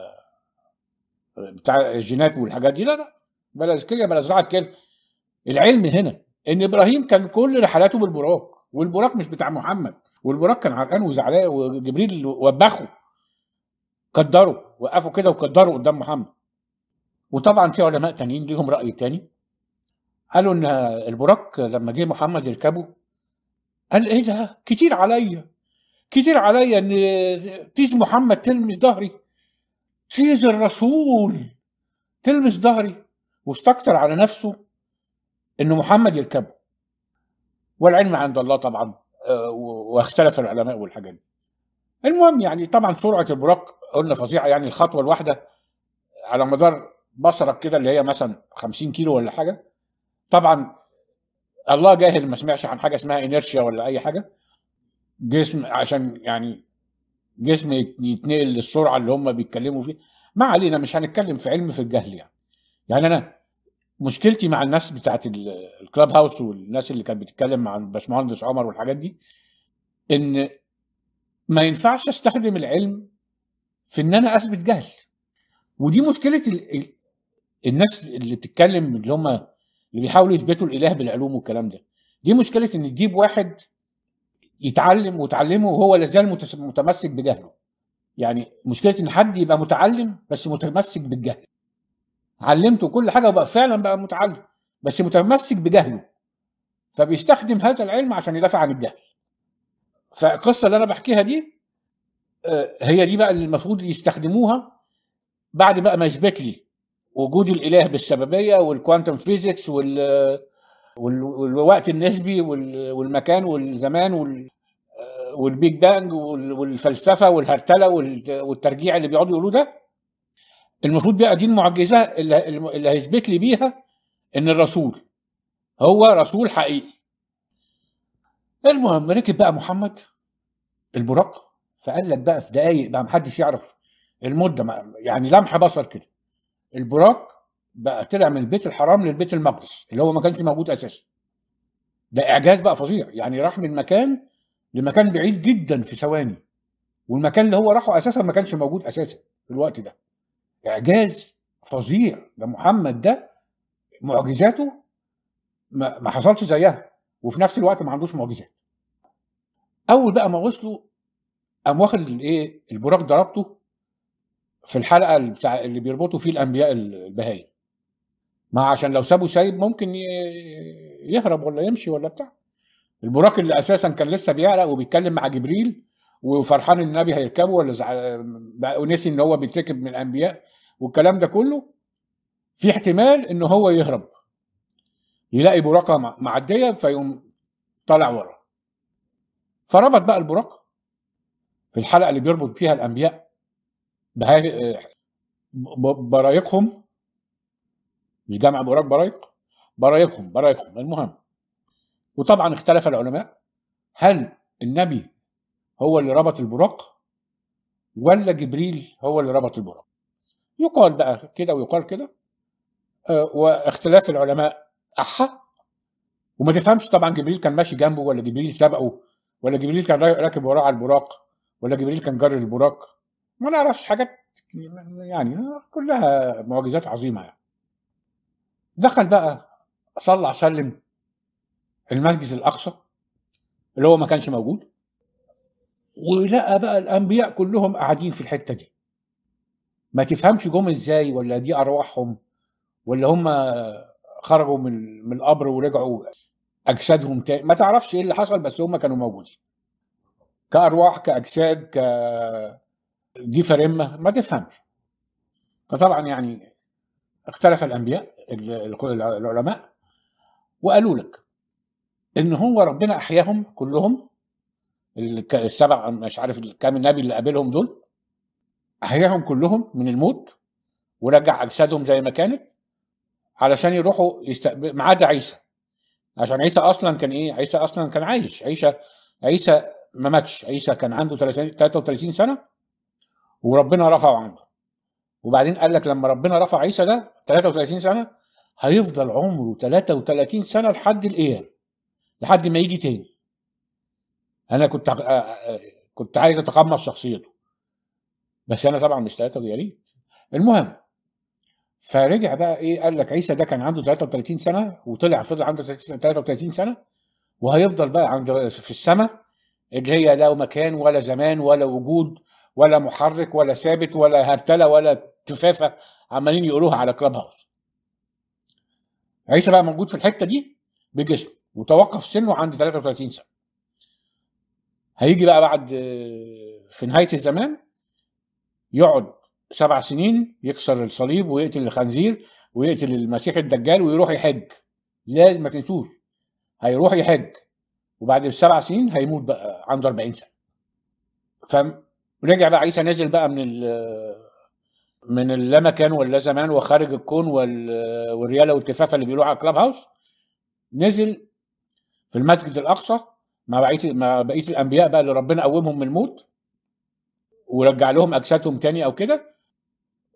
A: بتاع الجينات والحاجات دي لا لا بلا كليه بلا زراعه كليه العلم هنا ان ابراهيم كان كل رحلاته بالبراق والبراق مش بتاع محمد والبراق كان عرقان وزعلان وجبريل وبخه قدروا وقفوا كده وقدروا قدام محمد وطبعا في علماء تانيين ليهم راي تاني قالوا ان البراك لما جه محمد يركبه قال ايه ده كتير عليا كتير عليا ان تيز محمد تلمس ظهري تيز الرسول تلمس ظهري واستكتر على نفسه ان محمد يركبه والعلم عند الله طبعا آه، واختلف العلماء والحاجات دي المهم يعني طبعا سرعه البراق قلنا فظيعه يعني الخطوه الواحده على مدار بصرك كده اللي هي مثلا 50 كيلو ولا حاجه طبعا الله جاهل ما سمعش عن حاجه اسمها انيرشيا ولا اي حاجه جسم عشان يعني جسم يتنقل للسرعه اللي هم بيتكلموا فيها ما علينا مش هنتكلم في علم في الجهل يعني يعني انا مشكلتي مع الناس بتاعت الكلاب هاوس والناس اللي كانت بتتكلم مع الباشمهندس عمر والحاجات دي ان ما ينفعش استخدم العلم في ان انا اثبت جهل ودي مشكله الناس اللي بتتكلم اللي هم اللي بيحاولوا يثبتوا الاله بالعلوم والكلام ده دي مشكله ان تجيب واحد يتعلم وتعلمه وهو لازال متمسك بجهله يعني مشكله ان حد يبقى متعلم بس متمسك بالجهل علمته كل حاجه وبقى فعلا بقى متعلم بس متمسك بجهله فبيستخدم هذا العلم عشان يدافع عن الجهل فالقصه اللي انا بحكيها دي آه، هي دي بقى اللي المفروض يستخدموها بعد بقى ما يثبت لي وجود الاله بالسببيه والكوانتم فيزيكس وال والوقت النسبي والمكان والزمان وال والبيج بانج والفلسفه والهرتله والترجيع اللي بيقعدوا يقولوه ده المفروض بقى دي المعجزه اللي هيثبت لي بيها ان الرسول هو رسول حقيقي المهم ركب بقى محمد البراق فقال لك بقى في دقايق بقى محدش يعرف المده يعني لمح بصر كده البراك بقى طلع من البيت الحرام للبيت المقدس اللي هو ما كانش موجود اساسا ده اعجاز بقى فظيع يعني راح من مكان لمكان بعيد جدا في ثواني والمكان اللي هو راحه اساسا ما كانش موجود اساسا في الوقت ده اعجاز فظيع ده محمد ده معجزاته ما, ما حصلش زيها وفي نفس الوقت ما عندوش معجزات اول بقى ما وصلوا قام واخد الايه البراق ضربته في الحلقه بتاع اللي بيربطوا فيه الانبياء البهايم ما عشان لو سابوا سايب ممكن يهرب ولا يمشي ولا بتاع البراق اللي اساسا كان لسه بيعرق وبيتكلم مع جبريل وفرحان ان النبي هيركبه ولا زع... ونسي ان هو بيتركب من الانبياء والكلام ده كله في احتمال ان هو يهرب يلاقي براقه معديه فيقوم طالع ورا فربط بقى البراقه في الحلقه اللي بيربط فيها الانبياء برايقهم مش جامعه براق برايق برايقهم برايقهم المهم وطبعا اختلف العلماء هل النبي هو اللي ربط البراق ولا جبريل هو اللي ربط البراق يقال بقى كده ويقال كده اه واختلاف العلماء احا وما تفهمش طبعا جبريل كان ماشي جنبه ولا جبريل سبقه ولا جبريل كان راكب وراه على البراق ولا جبريل كان جر البراق ما نعرفش حاجات يعني كلها معجزات عظيمه يعني دخل بقى صلى سلم المسجد الاقصى اللي هو ما كانش موجود ولقى بقى الانبياء كلهم قاعدين في الحته دي ما تفهمش جم ازاي ولا دي ارواحهم ولا هم خرجوا من من القبر ورجعوا اجسادهم تاني ما تعرفش ايه اللي حصل بس هم كانوا موجودين كارواح كاجساد ك دي فرمه ما تفهمش فطبعا يعني اختلف الانبياء العلماء وقالوا لك ان هو ربنا احياهم كلهم السبع مش عارف كام النبي اللي قابلهم دول احياهم كلهم من الموت ورجع اجسادهم زي ما كانت علشان يروحوا يستقبل ما عدا عيسى عشان عيسى اصلا كان ايه عيسى اصلا كان عايش عيسى عيسى ما ماتش عيسى كان عنده 33 سنه وربنا رفعه عنده وبعدين قال لك لما ربنا رفع عيسى ده 33 سنه هيفضل عمره 33 سنه لحد الايام لحد ما يجي تاني انا كنت كنت عايز اتقمص شخصيته بس انا طبعا مش 3 يا ريت المهم فرجع بقى ايه قال لك عيسى ده كان عنده 33 سنه وطلع فضل عنده 33 سنه وهيفضل بقى عند في السماء اللي هي لا مكان ولا زمان ولا وجود ولا محرك ولا ثابت ولا هرتله ولا تفافه عمالين يقولوها على كلاب هاوس عيسى بقى موجود في الحته دي بجسمه وتوقف سنه عند 33 سنه هيجي بقى بعد آه، في نهايه الزمان يقعد سبع سنين يكسر الصليب ويقتل الخنزير ويقتل المسيح الدجال ويروح يحج لازم ما تنسوش هيروح يحج وبعد سبع سنين هيموت بقى عنده 40 سنه فاهم ورجع بقى عيسى نزل بقى من ال من اللامكان مكان ولا زمان وخارج الكون والرياله والتفافه اللي بيقولوها على كلاب هاوس نزل في المسجد الاقصى مع بقيه مع بقيه الانبياء بقى اللي ربنا قومهم من الموت ورجع لهم اجسادهم تاني او كده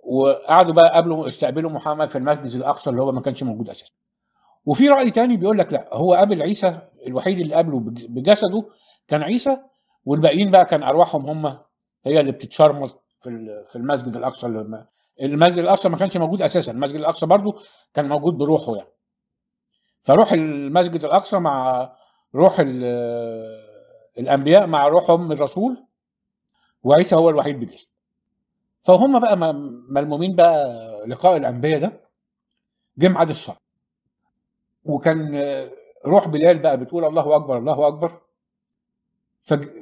A: وقعدوا بقى قابلوا استقبلوا محمد في المسجد الاقصى اللي هو ما كانش موجود اساسا وفي راي تاني بيقول لك لا هو قابل عيسى الوحيد اللي قابله بجسده كان عيسى والباقيين بقى كان ارواحهم هم هي اللي بتتشرمط في في المسجد الاقصى اللي المسجد الاقصى ما كانش موجود اساسا المسجد الاقصى برضو كان موجود بروحه يعني فروح المسجد الاقصى مع روح الانبياء مع روح ام الرسول وعيسى هو الوحيد بجسم فهم بقى ملمومين بقى لقاء الانبياء ده جه معاد الصلاه وكان روح بلال بقى بتقول الله اكبر الله اكبر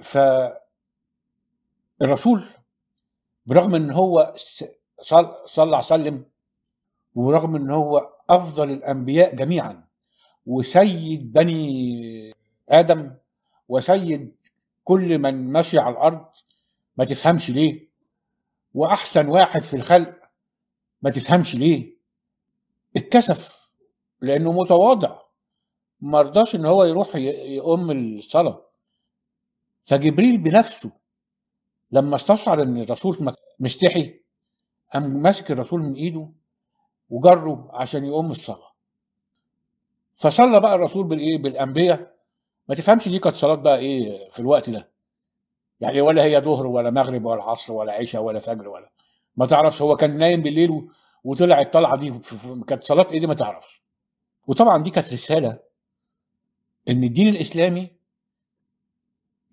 A: ف... الرسول برغم ان هو صلى الله وسلم ورغم ان هو افضل الانبياء جميعا وسيد بني ادم وسيد كل من مشي على الارض ما تفهمش ليه واحسن واحد في الخلق ما تفهمش ليه اتكسف لانه متواضع ما رضاش ان هو يروح يقوم الصلاه فجبريل بنفسه لما استشعر ان الرسول مستحي قام ماسك الرسول من ايده وجره عشان يقوم الصلاه فصلى بقى الرسول بالايه بالانبياء ما تفهمش دي كانت صلاه بقى ايه في الوقت ده يعني ولا هي ظهر ولا مغرب ولا عصر ولا عشاء ولا فجر ولا ما تعرفش هو كان نايم بالليل وطلع الطلعه دي كانت صلاه ايه دي ما تعرفش وطبعا دي كانت رساله ان الدين الاسلامي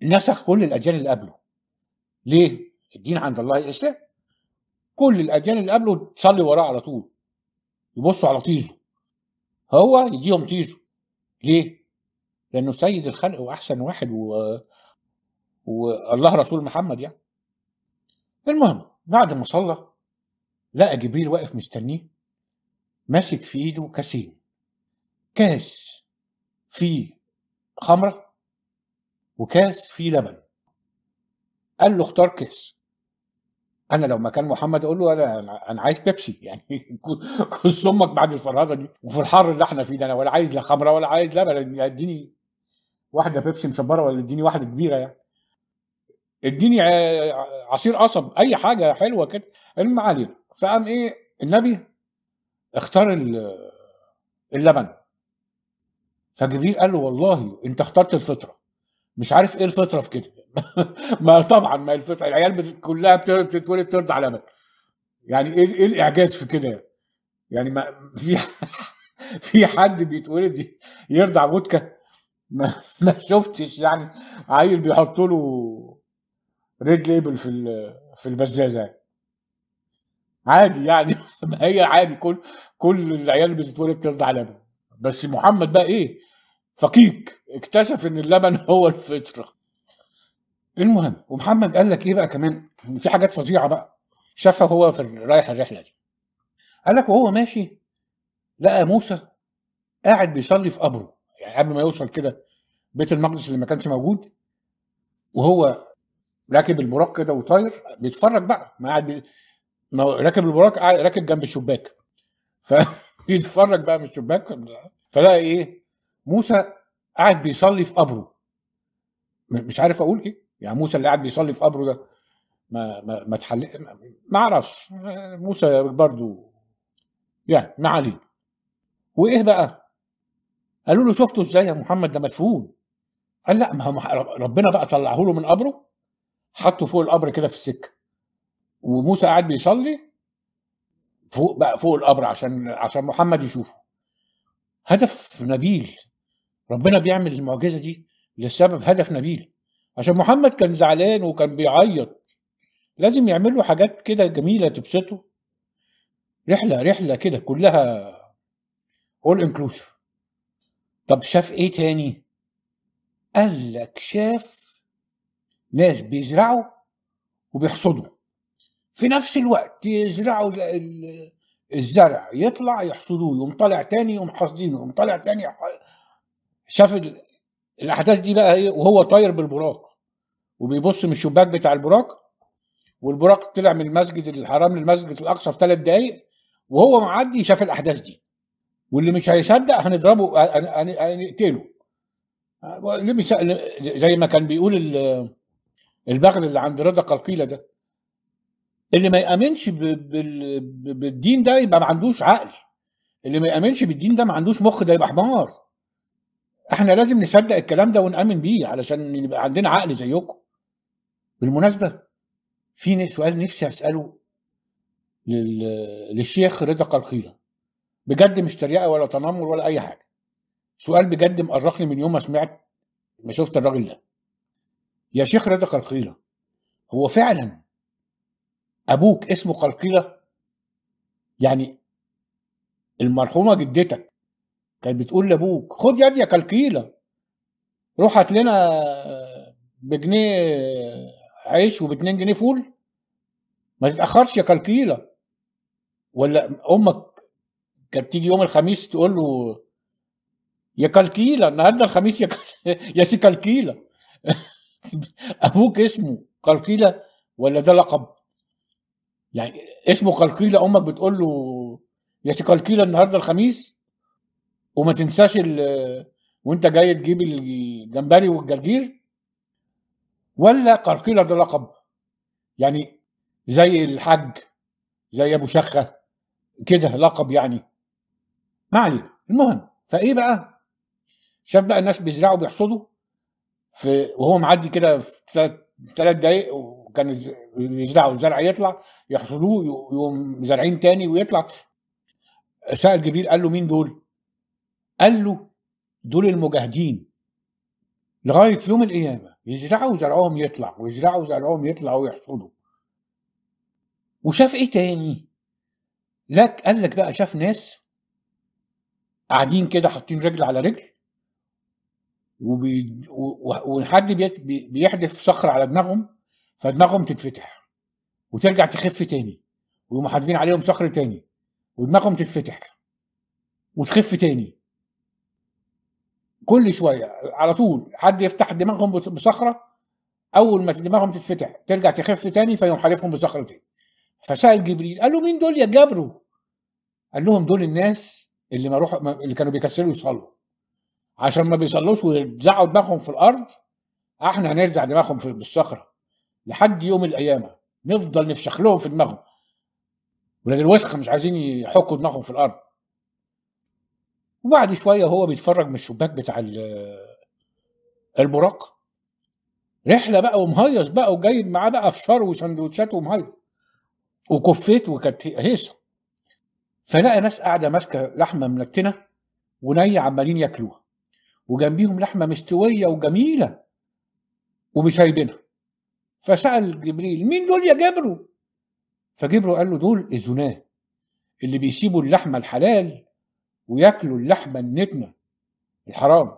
A: نسخ كل الاديان اللي قبله ليه؟ الدين عند الله الاسلام كل الاديان اللي قبله تصلي وراه على طول يبصوا على طيزه هو يديهم طيزه ليه؟ لانه سيد الخلق واحسن واحد و... والله رسول محمد يعني المهم بعد ما صلى لقى جبريل واقف مستنيه ماسك في ايده كاسين كاس فيه خمره وكاس فيه لبن قال له اختار كيس انا لو مكان محمد اقول له انا انا عايز بيبسي يعني [LAUGHS] كل امك بعد الفرهده دي وفي الحر اللي احنا فيه ده انا ولا عايز لا خمره ولا عايز لبن اديني واحده بيبسي مشبره ولا اديني واحده كبيره يعني اديني عصير قصب اي حاجه حلوه كده المهم علينا فقام ايه النبي اختار اللبن فجبريل قال له والله انت اخترت الفطره مش عارف ايه الفطره في كده [LAUGHS] ما طبعا ما الفطره العيال كلها بتتولد ترضع لبن يعني ايه ايه الاعجاز في كده يعني ما [LAUGHS] في في حد بيتولد يرضع فودكا ما, [LAUGHS] ما شفتش يعني عيل بيحط له ريد ليبل في في البزازه عادي يعني ما هي عادي كل كل العيال بتتولد ترضع لبن بس محمد بقى ايه فقيك اكتشف ان اللبن هو الفطره المهم ومحمد قال لك ايه بقى كمان في حاجات فظيعه بقى شافها هو في رايح الرحله دي قال لك وهو ماشي لقى موسى قاعد بيصلي في قبره يعني قبل ما يوصل كده بيت المقدس اللي ما كانش موجود وهو راكب البراق كده وطاير بيتفرج بقى ما قاعد بي... ما راكب البراق قاعد راكب جنب الشباك [LAUGHS] فبيتفرج بقى من الشباك فلقى ايه موسى قاعد بيصلي في قبره مش عارف اقول ايه يعني موسى اللي قاعد بيصلي في قبره ده ما ما ما تحل ما اعرفش موسى برضو يعني ما عليه وايه بقى قالوا له شفته ازاي يا محمد ده مدفون قال لا ما ربنا بقى طلعه له من قبره حطه فوق القبر كده في السكه وموسى قاعد بيصلي فوق بقى فوق القبر عشان عشان محمد يشوفه هدف نبيل ربنا بيعمل المعجزه دي لسبب هدف نبيل عشان محمد كان زعلان وكان بيعيط لازم يعمل له حاجات كده جميله تبسطه رحله رحله كده كلها اول انكلوسيف طب شاف ايه تاني قال لك شاف ناس بيزرعوا وبيحصدوا في نفس الوقت يزرعوا الزرع يطلع يحصدوه يقوم طالع تاني يقوم حاصدينه يقوم طالع تاني شاف الاحداث دي بقى ايه وهو طاير بالبراق وبيبص من الشباك بتاع البراق والبراق طلع من المسجد الحرام للمسجد الاقصى في ثلاث دقائق وهو معدي شاف الاحداث دي واللي مش هيصدق هنضربه هنقتله زي ما كان بيقول البغل اللي عند رضا قلقيله ده اللي ما يامنش بالدين ده يبقى ما عندوش عقل اللي ما يامنش بالدين ده ما عندوش مخ ده يبقى حمار احنا لازم نصدق الكلام ده ونامن بيه علشان يبقى عندنا عقل زيكم بالمناسبه في سؤال نفسي اساله للشيخ رضا قرقيله بجد مش تريقه ولا تنمر ولا اي حاجه سؤال بجد مقرقني من يوم ما سمعت ما شفت الراجل ده يا شيخ رضا قرقيله هو فعلا ابوك اسمه قرقيله يعني المرحومه جدتك كانت بتقول لابوك خد يا يا كلكيله روح هات لنا بجنيه عيش وباتنين جنيه فول ما تتاخرش يا كلكيله ولا امك كانت تيجي يوم الخميس تقول له يا كلكيله النهارده الخميس يا [LAUGHS] يا سي كلكيله [LAUGHS] ابوك اسمه كلكيله ولا ده لقب يعني اسمه كلكيله امك بتقول له يا سي كلكيله النهارده الخميس وما تنساش وانت جاي تجيب الجمبري والجرجير ولا قرقيله ده لقب يعني زي الحج زي ابو شخه كده لقب يعني ما علينا المهم فايه بقى شاف بقى الناس بيزرعوا بيحصدوا في وهو معدي كده في ثلاث دقايق وكان يزرعوا الزرع يطلع يحصدوه يقوم زارعين تاني ويطلع سأل جبريل قال له مين دول؟ قال له دول المجاهدين لغاية يوم القيامة يزرعوا زرعهم يطلع ويزرعوا زرعهم يطلع ويحصدوا وشاف ايه تاني لك قال لك بقى شاف ناس قاعدين كده حاطين رجل على رجل وبي... وحد بيحدف صخر على دماغهم فدماغهم تتفتح وترجع تخف تاني ويقوموا حادفين عليهم صخر تاني ودماغهم تتفتح وتخف تاني كل شويه على طول حد يفتح دماغهم بصخره اول ما دماغهم تتفتح ترجع تخف تاني فيقوم حالفهم بصخره تاني فسال جبريل قال له مين دول يا جابرو قال لهم دول الناس اللي ما روح اللي كانوا بيكسلوا يصلوا عشان ما بيصلوش ويرزعوا دماغهم في الارض احنا هنرزع دماغهم في الصخره لحد يوم القيامه نفضل نفشخ لهم في دماغهم ولاد الوسخ مش عايزين يحكوا دماغهم في الارض وبعد شويه هو بيتفرج من الشباك بتاع البراق رحله بقى ومهيص بقى وجايب معاه بقى فشار وسندوتشات ومهيص وكفيت وكانت هيصه فلقى ناس قاعده ماسكه لحمه منتنه وني عمالين ياكلوها وجنبيهم لحمه مستويه وجميله ومسايبينها فسال جبريل مين دول يا جبرو فجبرو قال له دول اذناه اللي بيسيبوا اللحمه الحلال وياكلوا اللحمه النتنه الحرام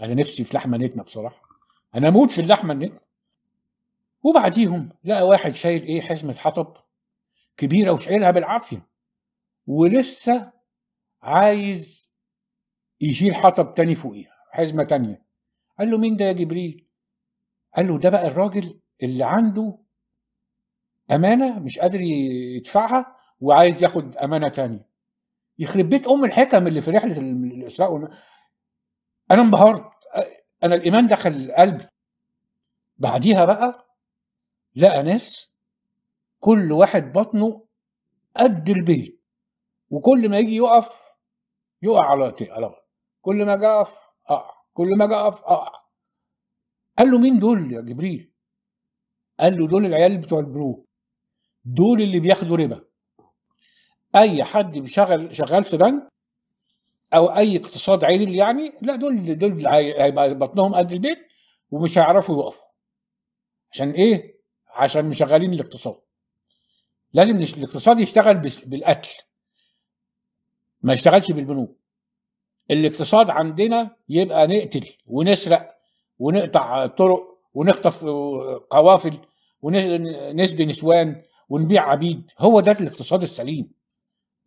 A: انا نفسي في لحمه نتنه بصراحه انا اموت في اللحمه النتنه وبعديهم لقى واحد شايل ايه حزمه حطب كبيره وشايلها بالعافيه ولسه عايز يشيل حطب تاني فوقيها حزمه تانيه قال له مين ده يا جبريل قال له ده بقى الراجل اللي عنده امانه مش قادر يدفعها وعايز ياخد امانه تانيه يخرب بيت ام الحكم اللي في رحله الاسراء انا انبهرت انا الايمان دخل قلبي بعديها بقى لقى ناس كل واحد بطنه قد البيت وكل ما يجي يقف يقع على على كل ما جاف اقع كل ما جاف اقع قال له مين دول يا جبريل قال له دول العيال بتوع البنوك دول اللي بياخدوا ربا اي حد بيشغل شغال في بنك او اي اقتصاد عادل يعني لا دول دول هيبقى بطنهم قد البيت ومش هيعرفوا يوقفوا عشان ايه عشان مشغلين الاقتصاد لازم الاقتصاد يشتغل بالاكل ما يشتغلش بالبنوك الاقتصاد عندنا يبقى نقتل ونسرق ونقطع طرق ونخطف قوافل ونسبي نسوان ونبيع عبيد هو ده الاقتصاد السليم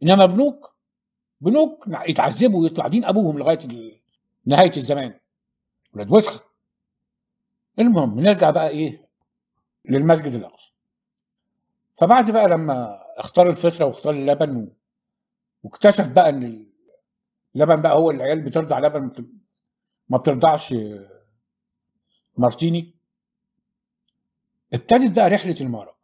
A: انما بنوك بنوك يتعذبوا ويطلع دين ابوهم لغايه نهايه الزمان ولاد وسخه المهم نرجع بقى ايه للمسجد الاقصى فبعد بقى لما اختار الفطره واختار اللبن واكتشف بقى ان اللبن بقى هو العيال بترضع لبن ما بترضعش مارتيني ابتدت بقى رحله المرض